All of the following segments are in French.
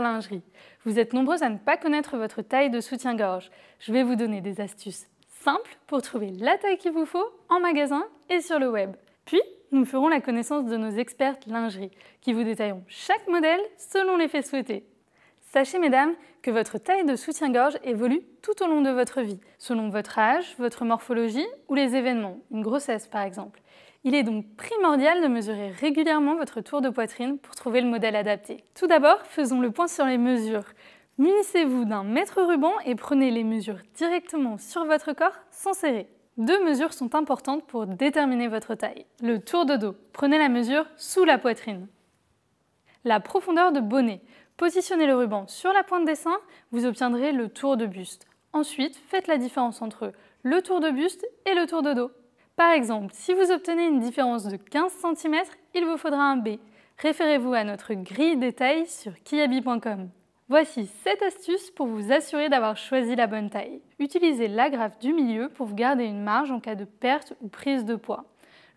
lingerie. Vous êtes nombreuses à ne pas connaître votre taille de soutien-gorge. Je vais vous donner des astuces simples pour trouver la taille qu'il vous faut en magasin et sur le web. Puis, nous ferons la connaissance de nos expertes lingerie qui vous détailleront chaque modèle selon l'effet souhaité. Sachez, mesdames, que votre taille de soutien-gorge évolue tout au long de votre vie, selon votre âge, votre morphologie ou les événements, une grossesse par exemple. Il est donc primordial de mesurer régulièrement votre tour de poitrine pour trouver le modèle adapté. Tout d'abord, faisons le point sur les mesures. Munissez-vous d'un mètre ruban et prenez les mesures directement sur votre corps sans serrer. Deux mesures sont importantes pour déterminer votre taille. Le tour de dos. Prenez la mesure sous la poitrine. La profondeur de bonnet. Positionnez le ruban sur la pointe des seins, vous obtiendrez le tour de buste. Ensuite, faites la différence entre le tour de buste et le tour de dos. Par exemple, si vous obtenez une différence de 15 cm, il vous faudra un B. Référez-vous à notre grille des tailles sur kiabi.com. Voici 7 astuces pour vous assurer d'avoir choisi la bonne taille. Utilisez l'agrafe du milieu pour vous garder une marge en cas de perte ou prise de poids.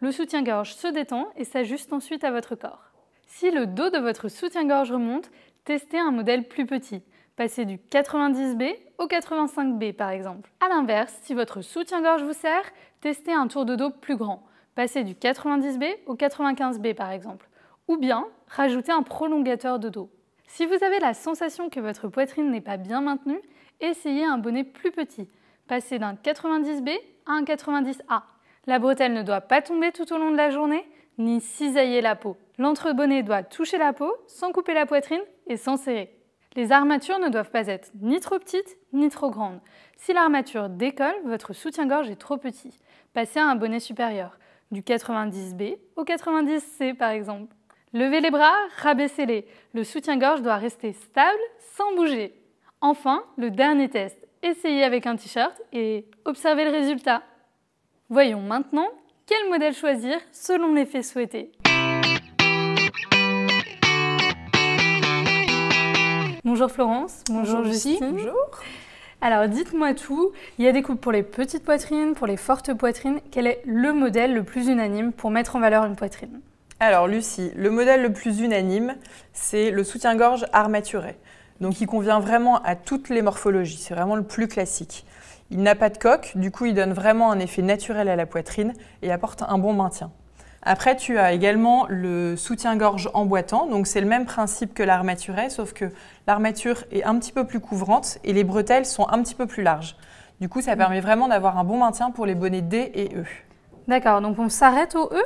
Le soutien-gorge se détend et s'ajuste ensuite à votre corps. Si le dos de votre soutien-gorge remonte, testez un modèle plus petit. Passez du 90B au 85B par exemple. A l'inverse, si votre soutien-gorge vous sert, testez un tour de dos plus grand. Passez du 90B au 95B par exemple. Ou bien, rajoutez un prolongateur de dos. Si vous avez la sensation que votre poitrine n'est pas bien maintenue, essayez un bonnet plus petit. Passez d'un 90B à un 90A. La bretelle ne doit pas tomber tout au long de la journée ni cisailler la peau. L'entrebonnet doit toucher la peau sans couper la poitrine et sans serrer. Les armatures ne doivent pas être ni trop petites ni trop grandes. Si l'armature décolle, votre soutien-gorge est trop petit. Passez à un bonnet supérieur, du 90B au 90C par exemple. Levez les bras, rabaissez-les. Le soutien-gorge doit rester stable sans bouger. Enfin, le dernier test, essayez avec un t-shirt et observez le résultat. Voyons maintenant quel modèle choisir selon l'effet souhaité. Bonjour Florence. Bonjour, Lucie. Bonjour. Alors dites-moi tout, il y a des coupes pour les petites poitrines, pour les fortes poitrines. Quel est le modèle le plus unanime pour mettre en valeur une poitrine Alors Lucie, le modèle le plus unanime, c'est le soutien-gorge armaturé. Donc il convient vraiment à toutes les morphologies, c'est vraiment le plus classique. Il n'a pas de coque, du coup il donne vraiment un effet naturel à la poitrine et apporte un bon maintien. Après, tu as également le soutien-gorge emboîtant, donc c'est le même principe que l'armature, sauf que l'armature est un petit peu plus couvrante et les bretelles sont un petit peu plus larges. Du coup, ça mm. permet vraiment d'avoir un bon maintien pour les bonnets D et E. D'accord, donc on s'arrête au E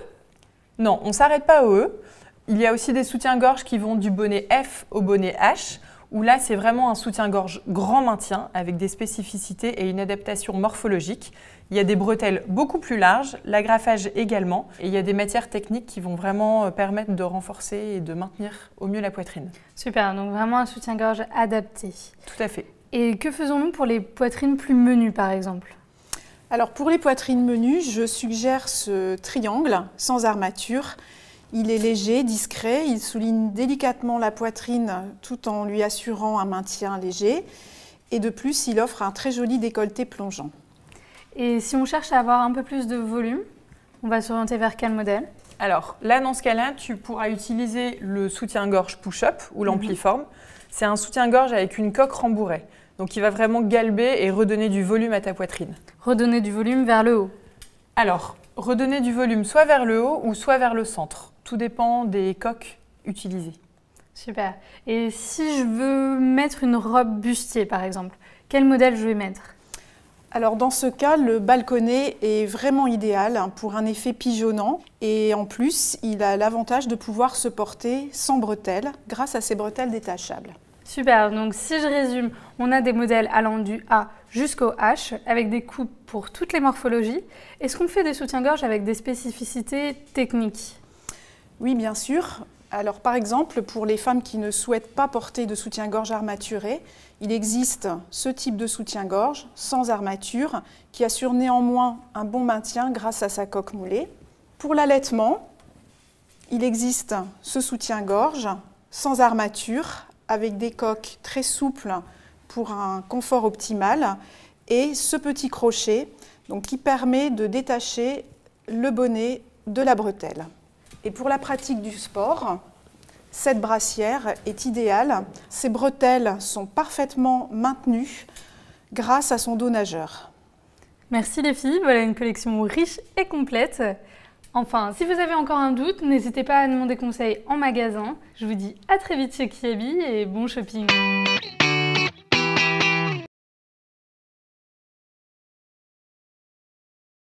Non, on ne s'arrête pas au E. Il y a aussi des soutiens-gorge qui vont du bonnet F au bonnet H où là, c'est vraiment un soutien-gorge grand maintien avec des spécificités et une adaptation morphologique. Il y a des bretelles beaucoup plus larges, l'agrafage également, et il y a des matières techniques qui vont vraiment euh, permettre de renforcer et de maintenir au mieux la poitrine. Super, donc vraiment un soutien-gorge adapté. Tout à fait. Et que faisons-nous pour les poitrines plus menues, par exemple alors pour les poitrines menues, je suggère ce triangle sans armature il est léger, discret, il souligne délicatement la poitrine tout en lui assurant un maintien léger. Et de plus, il offre un très joli décolleté plongeant. Et si on cherche à avoir un peu plus de volume, on va s'orienter vers quel modèle Alors là, dans ce cas-là, tu pourras utiliser le soutien-gorge push-up ou l'ampliforme. Mhm. C'est un soutien-gorge avec une coque rembourrée. Donc il va vraiment galber et redonner du volume à ta poitrine. Redonner du volume vers le haut Alors, redonner du volume soit vers le haut ou soit vers le centre. Tout dépend des coques utilisées. Super. Et si je veux mettre une robe bustier, par exemple, quel modèle je vais mettre alors dans ce cas, le balconnet est vraiment idéal pour un effet pigeonnant et en plus, il a l'avantage de pouvoir se porter sans bretelles grâce à ses bretelles détachables. Super, donc si je résume, on a des modèles allant du A jusqu'au H avec des coupes pour toutes les morphologies. Est-ce qu'on fait des soutiens-gorge avec des spécificités techniques oui, bien sûr. Alors, par exemple, pour les femmes qui ne souhaitent pas porter de soutien-gorge armaturé, il existe ce type de soutien-gorge sans armature qui assure néanmoins un bon maintien grâce à sa coque moulée. Pour l'allaitement, il existe ce soutien-gorge sans armature avec des coques très souples pour un confort optimal et ce petit crochet donc, qui permet de détacher le bonnet de la bretelle. Et pour la pratique du sport, cette brassière est idéale. Ses bretelles sont parfaitement maintenues grâce à son dos nageur. Merci les filles, voilà une collection riche et complète. Enfin, si vous avez encore un doute, n'hésitez pas à demander conseil en magasin. Je vous dis à très vite chez Kiabi et bon shopping.